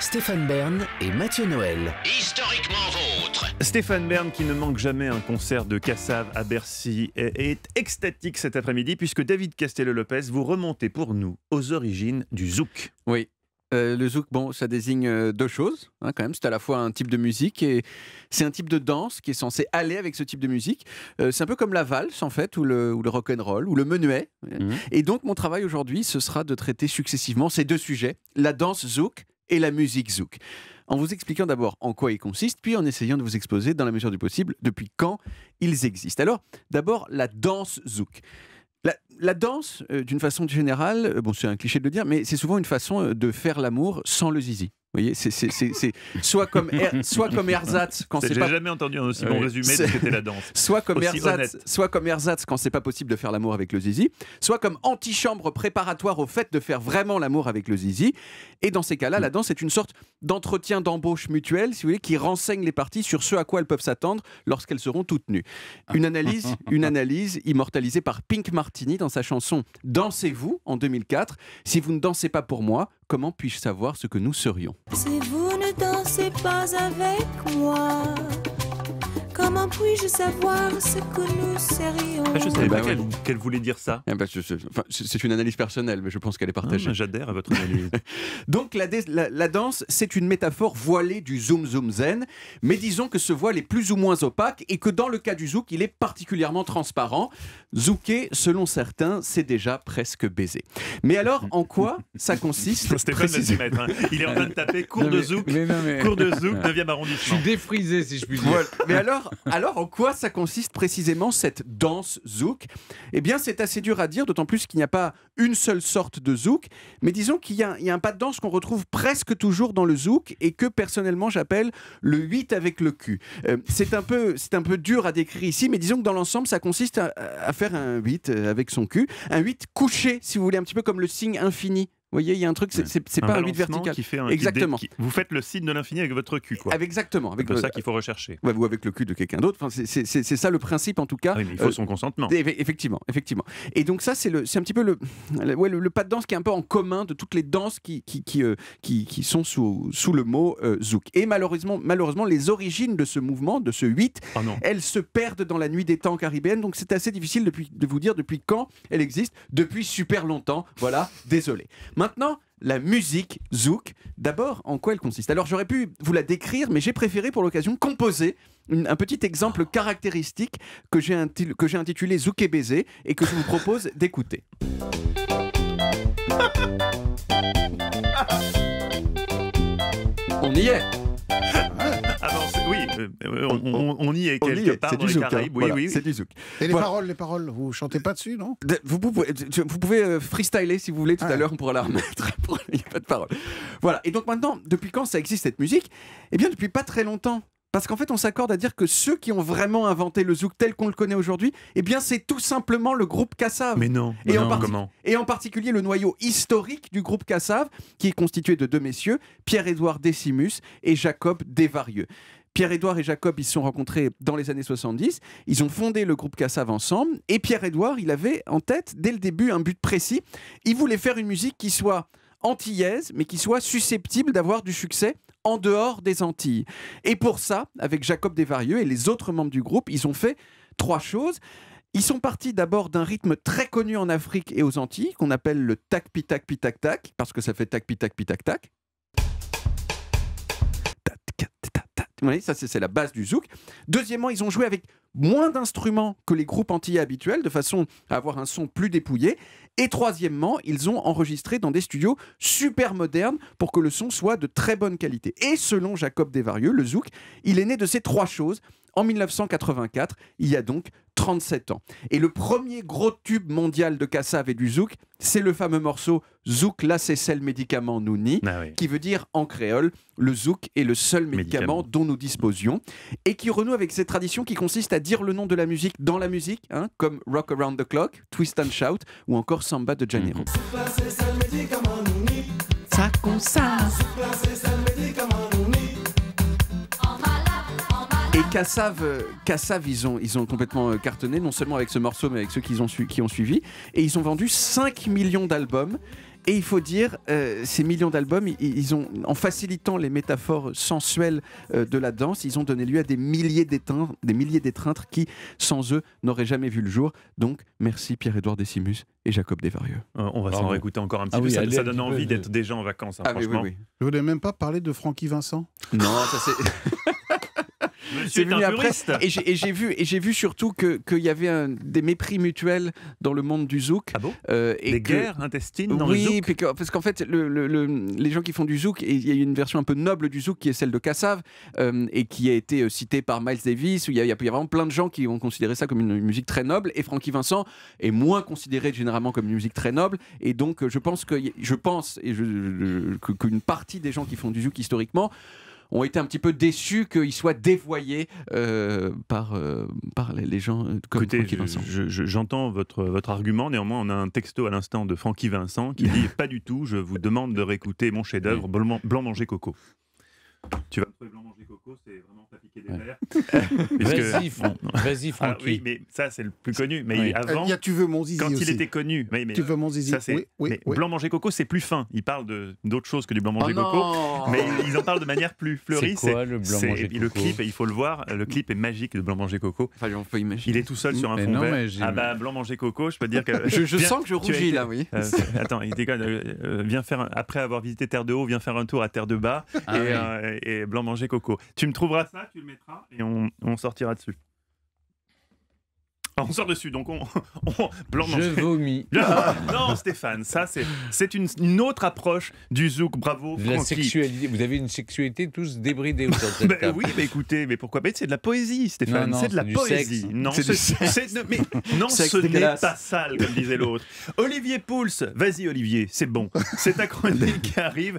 Stéphane Bern et Mathieu Noël. Historiquement vôtre. Stéphane Bern, qui ne manque jamais un concert de Cassav à Bercy, est extatique cet après-midi puisque David Castello-Lopez, vous remontez pour nous aux origines du zouk. Oui, euh, le zouk, bon, ça désigne euh, deux choses, hein, quand même. C'est à la fois un type de musique et c'est un type de danse qui est censé aller avec ce type de musique. Euh, c'est un peu comme la valse, en fait, ou le, ou le rock'n'roll, ou le menuet. Mhm. Et donc, mon travail aujourd'hui, ce sera de traiter successivement ces deux sujets, la danse zouk et la musique zouk. En vous expliquant d'abord en quoi ils consistent, puis en essayant de vous exposer dans la mesure du possible depuis quand ils existent. Alors, d'abord, la danse zouk. La, danse, euh, d'une façon générale, euh, bon, c'est un cliché de le dire, mais c'est souvent une façon euh, de faire l'amour sans le zizi. Vous voyez, c'est soit comme er, soit comme quand c'est pas. J'ai jamais entendu un aussi ah bon résumé de ce la danse. Soit comme soit comme quand c'est pas possible de faire l'amour avec le zizi, soit comme antichambre préparatoire au fait de faire vraiment l'amour avec le zizi. Et dans ces cas-là, la danse est une sorte d'entretien d'embauche mutuelle, si vous voulez, qui renseigne les parties sur ce à quoi elles peuvent s'attendre lorsqu'elles seront toutes nues. Une analyse, une analyse immortalisée par Pink Martini dans sa chanson Dansez-vous en 2004. Si vous ne dansez pas pour moi, comment puis-je savoir ce que nous serions Si vous ne dansez pas avec moi, Comment puis-je savoir ce que nous serions ah, Je ne savais eh pas ben qu'elle voulait dire ça. Eh ben, c'est une analyse personnelle, mais je pense qu'elle est partagée. Ah, j'adhère à votre analyse. Donc la, la, danse, c'est une métaphore voilée du zoom zoom zen, mais disons que ce voile est plus ou moins opaque et que dans le cas du zouk, il est particulièrement transparent. Zouké, selon certains, c'est déjà presque baisé. Mais alors, en quoi ça consiste Stéphane hein. Il est en train de taper cours de zouk, cours de zouk, 9 arrondissement. Je suis défrisé, si je puis dire. Mais alors, alors, en quoi ça consiste précisément cette danse zouk Eh bien, c'est assez dur à dire, d'autant plus qu'il n'y a pas une seule sorte de zouk. Mais disons qu'il y, a un pas de danse qu'on retrouve presque toujours dans le zouk et que personnellement j'appelle le 8 avec le cul. Euh, c'est un, peu, un peu dur à décrire ici, mais disons que dans l'ensemble, ça consiste à, à faire un 8 euh, avec son cul. Un 8 couché, si vous voulez, un petit peu comme le signe infini vous voyez, il y a un truc, c'est pas un 8 vertical. Qui fait un, exactement. vous faites le signe de l'infini avec votre cul, quoi. Avec, exactement. C'est ça qu'il faut rechercher. Ouais, ou avec le cul de quelqu'un d'autre. Enfin, c'est ça le principe, en tout cas. Ah oui, mais il faut euh, son consentement. Effectivement, effectivement. Et donc ça, c'est un petit peu le, ouais, le, pas de danse qui est un peu en commun de toutes les danses qui, qui, qui, euh, qui, qui sont sous, sous le mot euh, zouk. Et malheureusement, malheureusement, les origines de ce mouvement, de ce 8, ah elles se perdent dans la nuit des temps caribéennes. Donc c'est assez difficile depuis, de vous dire depuis quand elle existe. Depuis super longtemps. Voilà, désolé. Maintenant, la musique zouk, d'abord, en quoi elle consiste Alors j'aurais pu vous la décrire, mais j'ai préféré pour l'occasion composer un petit exemple caractéristique que j'ai intitulé Zouk et baiser et que je vous propose d'écouter. On y est Euh, on, y est quelque part dans les hein. Caraïbes. Oui, oui, C'est du zouk. Et les paroles, les paroles, vous chantez pas dessus, non vous pouvez, vous pouvez euh, freestyler si vous voulez. Tout ah à l'heure, on pourra la remettre. Il n'y a pas de paroles. Voilà. Et donc maintenant, depuis quand ça existe cette musique Eh bien, depuis pas très longtemps. Parce qu'en fait, on s'accorde à dire que ceux qui ont vraiment inventé le zouk tel qu'on le connaît aujourd'hui, eh bien, c'est tout simplement le groupe Kassav. Mais non. Et, en comment et en particulier le noyau historique du groupe Kassav, qui est constitué de deux messieurs, Pierre-Édouard Décimus et Jacob Desvarieux. Pierre-Édouard et Jacob, ils se sont rencontrés dans les années 70. Ils ont fondé le groupe Cassav ensemble. Et Pierre-Édouard, il avait en tête, dès le début, un but précis. Il voulait faire une musique qui soit antillaise, mais qui soit susceptible d'avoir du succès en dehors des Antilles. Et pour ça, avec Jacob Desvarieux et les autres membres du groupe, ils ont fait trois choses. Ils sont partis d'abord d'un rythme très connu en Afrique et aux Antilles, qu'on appelle le tac tac pi tac tac parce que ça fait tac pi tac tac Vous ça c'est la base du zouk. Deuxièmement, ils ont joué avec moins d'instruments que les groupes antillais habituels, de façon à avoir un son plus dépouillé. Et troisièmement, ils ont enregistré dans des studios super modernes pour que le son soit de très bonne qualité. Et selon Jacob Desvarieux, le zouk, il est né de ces trois choses en 1984, il y a donc 37 ans. Et le premier gros tube mondial de Kassav et du Zouk, c'est le fameux morceau Zouk, là c'est le médicament nous ah qui veut dire en créole, le Zouk est le seul médicament, médicament, dont nous disposions, et qui renoue avec cette tradition qui consiste à dire le nom de la musique dans la musique, hein, comme Rock Around the Clock, Twist and Shout ou encore Samba de Janeiro. Mhm. Et Cassav, ils, ont, complètement euh, cartonné, non seulement avec ce morceau, mais avec ceux qui ont, su, qui ont suivi. Et ils ont vendu 5 millions d'albums. Et il faut dire, euh, ces millions d'albums, ils, ont, en facilitant les métaphores sensuelles euh, de la danse, ils ont donné lieu à des milliers d'étreintres des milliers d'étreintes qui, sans eux, n'auraient jamais vu le jour. Donc, merci Pierre-Édouard Décimus et Jacob Desvarieux. Euh, on va s'en réécouter encore un petit ah peu. ça, donne envie d'être déjà en vacances, hein, ah franchement. Oui, oui, Je voulais même pas parler de Francky Vincent. Non, ça c'est. c'est venu après. Et j'ai vu, et j'ai vu surtout que qu'il y avait un, des mépris mutuels dans le monde du zouk. Ah bon euh, et Des guerres intestines dans oui, le zouk. parce qu'en fait, les gens qui font du zouk, il y a une version un peu noble du zouk qui est celle de Kassav euh, et qui a été euh, citée par Miles Davis. Où il y, a, vraiment plein de gens qui ont considéré ça comme une, musique très noble. Et Frankie Vincent est moins considéré généralement comme une musique très noble. Et donc, je pense que je pense et qu'une partie des gens qui font du zouk historiquement ont été un petit peu déçus qu'il soit dévoyé euh, par, euh, par les gens euh, comme Écoutez, Francky Vincent. J'entends votre, votre argument. Néanmoins, on a un texto à l'instant de Francky Vincent qui dit Pas du tout, je vous demande de réécouter mon chef-d'œuvre, Blanc, Blanc Manger Coco. Tu vas c'est Vas-y, vas ah oui, mais ça, c'est le plus connu. Mais avant, Tu veux mon zizi Quand il était connu. Mais, tu veux mon zizi oui, mais Blanc manger coco, c'est plus fin. Il parle d'autres choses que du blanc manger oh coco. Mais ils en parlent de manière plus fleurie. C'est quoi le blanc coco Le clip, il faut le voir, le clip est magique de blanc manger coco. Il est tout seul sur un fond vert. Ah bah, blanc manger coco, je peux dire que... Je, sens que je rougis, là, oui. Euh, attends, il déconne. Euh, euh, viens faire, après avoir visité Terre de Haut, viens faire un tour à Terre de Bas ah et, Blanc manger coco. Tu me trouveras ça, tu et on, on sortira dessus. Ah, on sort dessus, donc on. on blanc, non, je vomis. non, Stéphane, ça c'est une, autre approche du zouk. Bravo. De la sexualité. Vous avez une sexualité tous débridés autour de ben cette Oui, mais écoutez, mais pourquoi C'est de la poésie, Stéphane. C'est de la poésie. Non, mais non, ce n'est pas sale, comme disait l'autre. Olivier Pouls, vas-y Olivier, c'est bon. C'est ta chronique qui arrive.